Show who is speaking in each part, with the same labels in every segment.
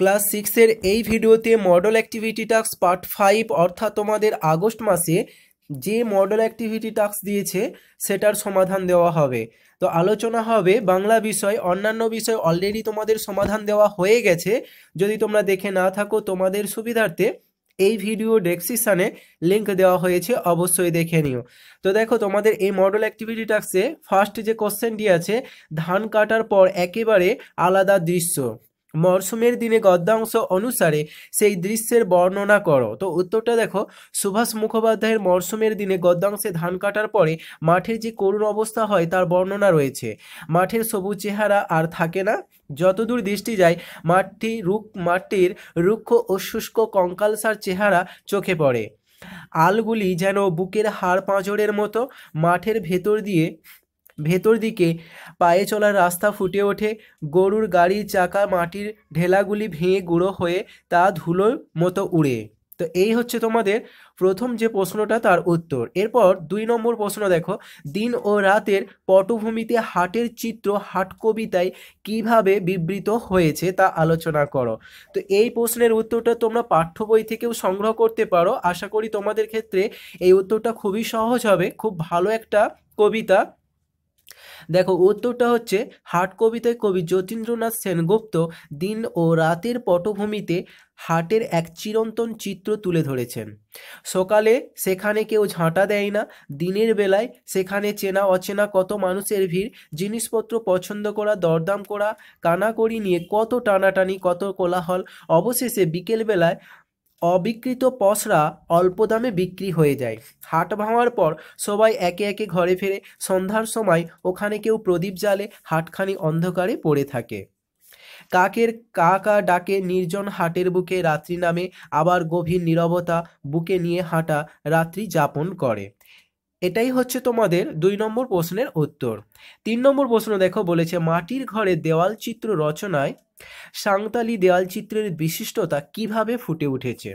Speaker 1: class সিক্সের এই ভিডিওতে model activity task part five অর্থাৎ তোমাদের আগস্ট মাসে যে মডেল অ্যাক্টিভিটি টাস্ক দিয়েছে সেটার সমাধান দেওয়া হবে তো আলোচনা হবে বাংলা বিষয় অন্যান্য বিষয় অলরেডি তোমাদের সমাধান দেওয়া হয়ে গেছে যদি তোমরা দেখে না থাকো তোমাদের সুবিধার্থে এই ভিডিও ডেসক্রিপশানে লিঙ্ক দেওয়া হয়েছে অবশ্যই দেখে নিও তো দেখো তোমাদের এই মডেল অ্যাক্টিভিটি টাস্কে ফার্স্ট যে কোশ্চেনটি আছে ধান কাটার পর একেবারে আলাদা দৃশ্য মরশুমের দিনে গদ্যাংশ অনুসারে সেই দৃশ্যের বর্ণনা করো তো উত্তরটা দেখো সুভাষ মুখোপাধ্যায়ের মরশুমের দিনে গদ্যাংশে ধান কাটার পরে মাঠের যে করুণ অবস্থা হয় তার বর্ণনা রয়েছে মাঠের সবুজ চেহারা আর থাকে না যতদূর দৃষ্টি যায় মাঠটি রুক মাটির রুক্ষ ও শুষ্ক কঙ্কালসার চেহারা চোখে পড়ে আলগুলি যেন বুকের হাড় পাঁজরের মতো মাঠের ভেতর দিয়ে ভেতর দিকে পায়ে চলার রাস্তা ফুটে ওঠে গরুর গাড়ির চাকা মাটির ঢেলাগুলি ভেঙে গুঁড়ো হয়ে তা ধুলোর মতো উড়ে তো এই হচ্ছে তোমাদের প্রথম যে প্রশ্নটা তার উত্তর এরপর দুই নম্বর প্রশ্ন দেখো দিন ও রাতের পটভূমিতে হাটের চিত্র হাট কবিতায় কিভাবে বিবৃত হয়েছে তা আলোচনা করো তো এই প্রশ্নের উত্তরটা তোমরা পাঠ্য বই থেকেও সংগ্রহ করতে পারো আশা করি তোমাদের ক্ষেত্রে এই উত্তরটা খুবই সহজ হবে খুব ভালো একটা কবিতা দেখো উত্তরটা হচ্ছে হাট কবিতায় কবি যতীন্দ্রনাথ সেনগুপ্ত দিন ও রাতের পটভূমিতে হাটের এক চিরন্তন চিত্র তুলে ধরেছেন সকালে সেখানে কেউ ঝাঁটা দেয় না দিনের বেলায় সেখানে চেনা অচেনা কত মানুষের ভিড় জিনিসপত্র পছন্দ করা দরদাম করা কানাকড়ি নিয়ে কত টানাটানি কত কোলাহল অবশেষে বিকেলবেলায় অবিকৃত পসরা অল্প দামে বিক্রি হয়ে যায় হাট ভাঙার পর সবাই একে একে ঘরে ফেরে সন্ধ্যার সময় ওখানে কেউ প্রদীপ জ্বালে হাটখানি অন্ধকারে পড়ে থাকে কাকের কাকা ডাকে নির্জন হাটের বুকে রাত্রি নামে আবার গভীর নিরবতা বুকে নিয়ে হাঁটা রাত্রি যাপন করে এটাই হচ্ছে তোমাদের দুই নম্বর প্রশ্নের উত্তর তিন নম্বর প্রশ্ন দেখো বলেছে মাটির ঘরে দেওয়াল চিত্র রচনায় সাঁওতালি দেয়ালচিত্রের বিশিষ্টতা কিভাবে ফুটে উঠেছে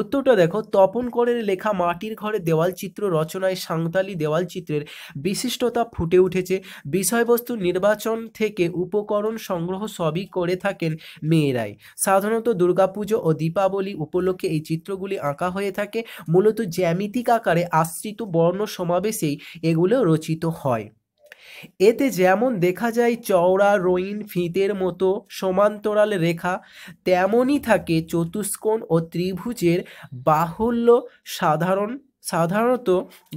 Speaker 1: উত্তরটা দেখো তপন করের লেখা মাটির ঘরে দেওয়ালচিত্র রচনায় সাঁওতালি দেওয়ালচিত্রের বিশিষ্টতা ফুটে উঠেছে বিষয়বস্তু নির্বাচন থেকে উপকরণ সংগ্রহ সবই করে থাকেন মেয়েরাই সাধারণত দুর্গাপুজো ও দীপাবলি উপলক্ষে এই চিত্রগুলি আঁকা হয়ে থাকে মূলত জ্যামিতিক আকারে আশ্রিত বর্ণ সমাবেশেই এগুলো রচিত হয় এতে যেমন দেখা যায় চওড়া রইন ফিতের মতো সমান্তরাল রেখা তেমনই থাকে চতুষ্কোণ ও ত্রিভুজের বাহুল্য সাধারণ সাধারণত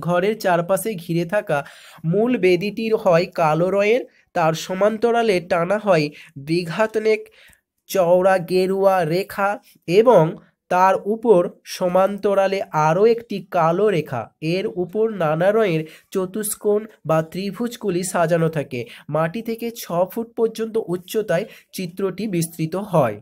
Speaker 1: ঘরের চারপাশে ঘিরে থাকা মূল বেদিটির হয় কালো রয়ের তার সমান্তরালে টানা হয় বিঘাতনেক চওড়া গেরুয়া রেখা এবং তার উপর সমান্তরালে আরও একটি কালো রেখা এর উপর নানা রঙের চতুষ্কোণ বা ত্রিভুজগুলি সাজানো থাকে মাটি থেকে ছ ফুট পর্যন্ত উচ্চতায় চিত্রটি বিস্তৃত হয়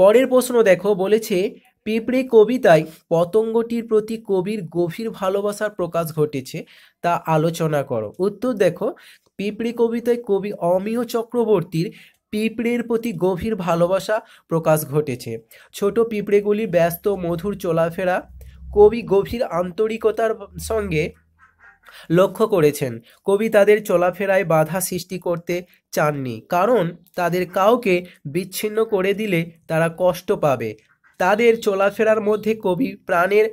Speaker 1: পরের প্রশ্ন দেখো বলেছে পিঁপড়ে কবিতায় পতঙ্গটির প্রতি কবির গভীর ভালোবাসার প্রকাশ ঘটেছে তা আলোচনা করো উত্তর দেখো পিঁপড়ে কবিতায় কবি অমিয় চক্রবর্তীর পিঁপড়ের প্রতি গভীর ভালোবাসা প্রকাশ ঘটেছে ছোট পিঁপড়েগুলি ব্যস্ত মধুর চলাফেরা কবি গভীর আন্তরিকতার সঙ্গে লক্ষ্য করেছেন কবি তাদের চলাফেরায় বাধা সৃষ্টি করতে চাননি কারণ তাদের কাউকে বিচ্ছিন্ন করে দিলে তারা কষ্ট পাবে তাদের চলাফেরার মধ্যে কবি প্রাণের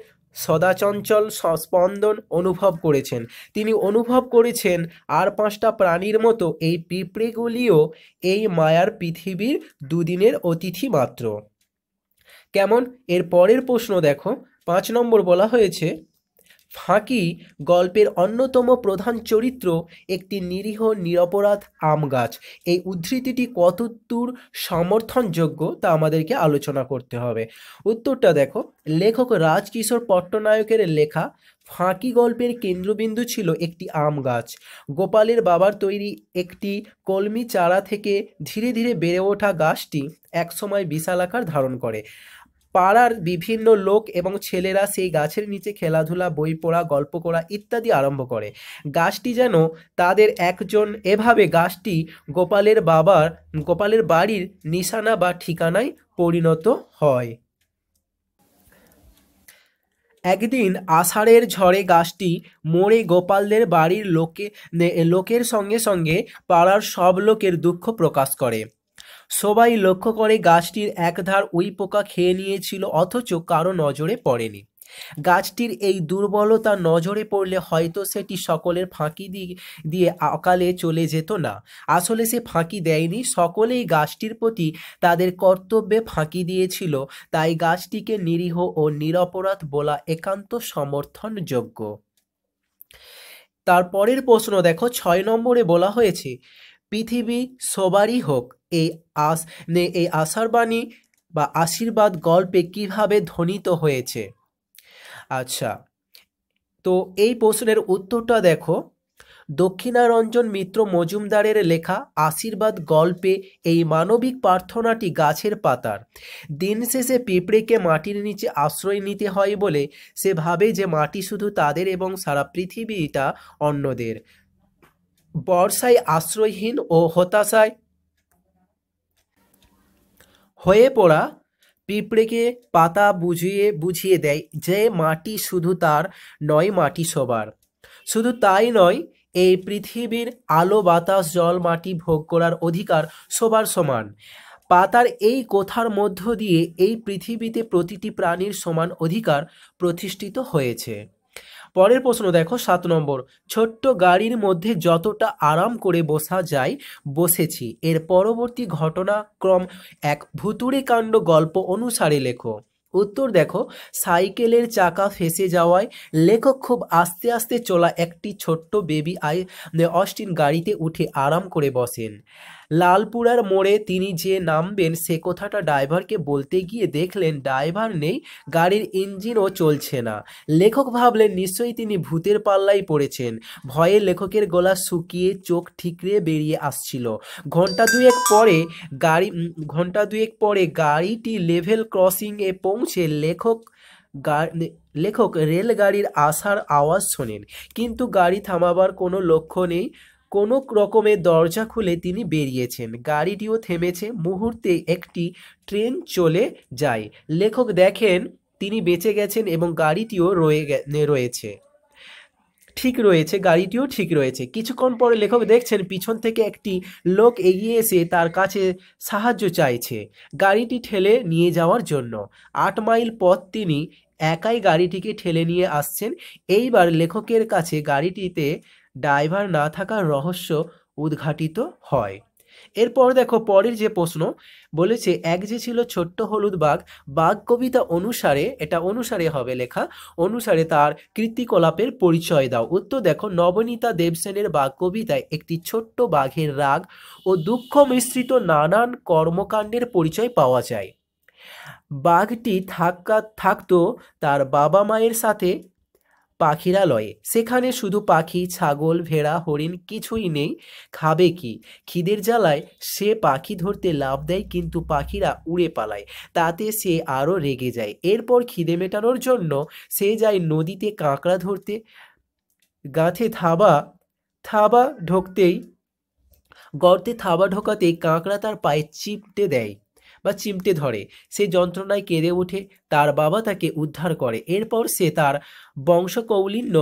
Speaker 1: সদাচঞ্চল স্পন্দন অনুভব করেছেন তিনি অনুভব করেছেন আর পাঁচটা প্রাণীর মতো এই পিঁপড়েগুলিও এই মায়ার পৃথিবীর দুদিনের অতিথি মাত্র কেমন এর পরের প্রশ্ন দেখো পাঁচ নম্বর বলা হয়েছে ফাঁকি গল্পের অন্যতম প্রধান চরিত্র একটি নিরীহ নিরপরাধ আম গাছ এই উদ্ধৃতিটি কতদূর সমর্থনযোগ্য তা আমাদেরকে আলোচনা করতে হবে উত্তরটা দেখো লেখক রাজকিশোর পট্টনায়কের লেখা ফাঁকি গল্পের কেন্দ্রবিন্দু ছিল একটি আম গাছ গোপালের বাবার তৈরি একটি কলমি চারা থেকে ধীরে ধীরে বেড়ে ওঠা গাছটি একসময় বিশাল আকার ধারণ করে পাড়ার বিভিন্ন লোক এবং ছেলেরা সেই গাছের নিচে খেলাধুলা বই পড়া গল্প করা ইত্যাদি আরম্ভ করে গাছটি যেন তাদের একজন এভাবে গাছটি গোপালের বাবার গোপালের বাড়ির নিশানা বা ঠিকানায় পরিণত হয় একদিন আষাঢ়ের ঝড়ে গাছটি মরে গোপালদের বাড়ির লোকে লোকের সঙ্গে সঙ্গে পাড়ার সব লোকের দুঃখ প্রকাশ করে সবাই লক্ষ্য করে গাছটির একধার ওই পোকা খেয়ে নিয়েছিল অথচ কারো নজরে পড়েনি গাছটির এই দুর্বলতা নজরে পড়লে হয়তো সেটি সকলের ফাঁকি দিয়ে দিয়ে অকালে চলে যেত না আসলে সে ফাঁকি দেয়নি সকলেই গাছটির প্রতি তাদের কর্তব্যে ফাঁকি দিয়েছিল তাই গাছটিকে নিরীহ ও নিরপরাধ বলা একান্ত সমর্থনযোগ্য তারপরের প্রশ্ন দেখো ছয় নম্বরে বলা হয়েছে পৃথিবী সবারই হোক এই আস এই আশার বাণী বা আশীর্বাদ গল্পে কিভাবে ধ্বনিত হয়েছে আচ্ছা তো এই প্রশ্নের উত্তরটা দেখো দক্ষিণারঞ্জন মিত্র মজুমদারের লেখা আশীর্বাদ গল্পে এই মানবিক প্রার্থনাটি গাছের পাতার দিন শেষে পিঁপড়েকে মাটির নিচে আশ্রয় নিতে হয় বলে সে ভাবে যে মাটি শুধু তাদের এবং সারা পৃথিবীটা অন্যদের বর্ষায় আশ্রয়হীন ও হতাশায় হয়ে পড়া পিঁপড়েকে পাতা বুঝিয়ে বুঝিয়ে দেয় যে মাটি শুধু তার নয় মাটি সবার শুধু তাই নয় এই পৃথিবীর আলো বাতাস জল মাটি ভোগ করার অধিকার সবার সমান পাতার এই কথার মধ্য দিয়ে এই পৃথিবীতে প্রতিটি প্রাণীর সমান অধিকার প্রতিষ্ঠিত হয়েছে পরের প্রশ্ন দেখো সাত নম্বর ছোট্ট গাড়ির মধ্যে যতটা আরাম করে বসা যায় বসেছি এর পরবর্তী ঘটনাক্রম এক ভুতুড়ে কাণ্ড গল্প অনুসারে লেখো উত্তর দেখো সাইকেলের চাকা ফেসে যাওয়ায় লেখক খুব আস্তে আস্তে চলা একটি ছোট্ট বেবি আই অস্টিন গাড়িতে উঠে আরাম করে বসেন লালপুরার মোড়ে তিনি যে নামবেন সে কথাটা ড্রাইভারকে বলতে গিয়ে দেখলেন ড্রাইভার নেই গাড়ির ইঞ্জিনও চলছে না লেখক ভাবলেন নিশ্চয়ই তিনি ভূতের পাল্লায় পড়েছেন ভয়ে লেখকের গলা শুকিয়ে চোখ ঠিকরে বেরিয়ে আসছিল ঘন্টা দুয়েক পরে গাড়ি ঘন্টা দুয়েক পরে গাড়িটি লেভেল ক্রসিংয়ে পৌঁছে লেখক লেখক রেলগাড়ির আসার আওয়াজ শোনেন কিন্তু গাড়ি থামাবার কোনো লক্ষ্য নেই কোনো রকমের দরজা খুলে তিনি বেরিয়েছেন গাড়িটিও থেমেছে মুহূর্তে একটি ট্রেন চলে যায় লেখক দেখেন তিনি বেঁচে গেছেন এবং গাড়িটিও রয়ে রয়েছে ঠিক রয়েছে গাড়িটিও ঠিক রয়েছে কিছুক্ষণ পরে লেখক দেখছেন পিছন থেকে একটি লোক এগিয়ে এসে তার কাছে সাহায্য চাইছে গাড়িটি ঠেলে নিয়ে যাওয়ার জন্য আট মাইল পথ তিনি একাই গাড়িটিকে ঠেলে নিয়ে আসছেন এইবার লেখকের কাছে গাড়িটিতে ড্রাইভার না থাকার রহস্য উদ্ঘাটিত হয় এরপর দেখো পরের যে প্রশ্ন বলেছে এক যে ছিল ছোট্ট হলুদ বাঘ বাঘ কবিতা অনুসারে এটা অনুসারে হবে লেখা অনুসারে তার কৃতিকলাপের পরিচয় দাও উত্তর দেখো নবনীতা দেবসেনের বাঘ কবিতায় একটি ছোট্ট বাঘের রাগ ও দুঃখ মিশ্রিত নানান কর্মকাণ্ডের পরিচয় পাওয়া যায় বাঘটি থাকা থাকতো তার বাবা মায়ের সাথে পাখিরালয়ে সেখানে শুধু পাখি ছাগল ভেড়া হরিণ কিছুই নেই খাবে কি খিদের জ্বালায় সে পাখি ধরতে লাভ দেয় কিন্তু পাখিরা উড়ে পালায় তাতে সে আরও রেগে যায় এরপর খিদে মেটানোর জন্য সে যায় নদীতে কাঁকড়া ধরতে গাঁথে থাবা থাবা ঢোকতেই গর্তে থাবা ঢোকাতে কাঁকড়া তার পায়ে চিপটে দেয় বা চিমটে ধরে সে যন্ত্রণায় কেঁদে ওঠে তার বাবা তাকে উদ্ধার করে এরপর সে তার বংশকৌলিন্য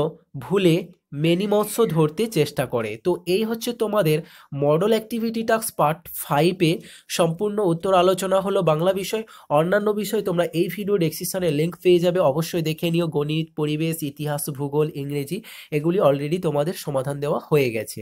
Speaker 1: ভুলে মেনিমৎস্য ধরতে চেষ্টা করে তো এই হচ্ছে তোমাদের মডেল অ্যাক্টিভিটি টাস্ক পার্ট ফাইভে সম্পূর্ণ উত্তর আলোচনা হলো বাংলা বিষয় অন্যান্য বিষয় তোমরা এই ভিডিও ডেসক্রিপশানে লিঙ্ক পেয়ে যাবে অবশ্যই দেখে নিও গণিত পরিবেশ ইতিহাস ভূগোল ইংরেজি এগুলি অলরেডি তোমাদের সমাধান দেওয়া হয়ে গেছে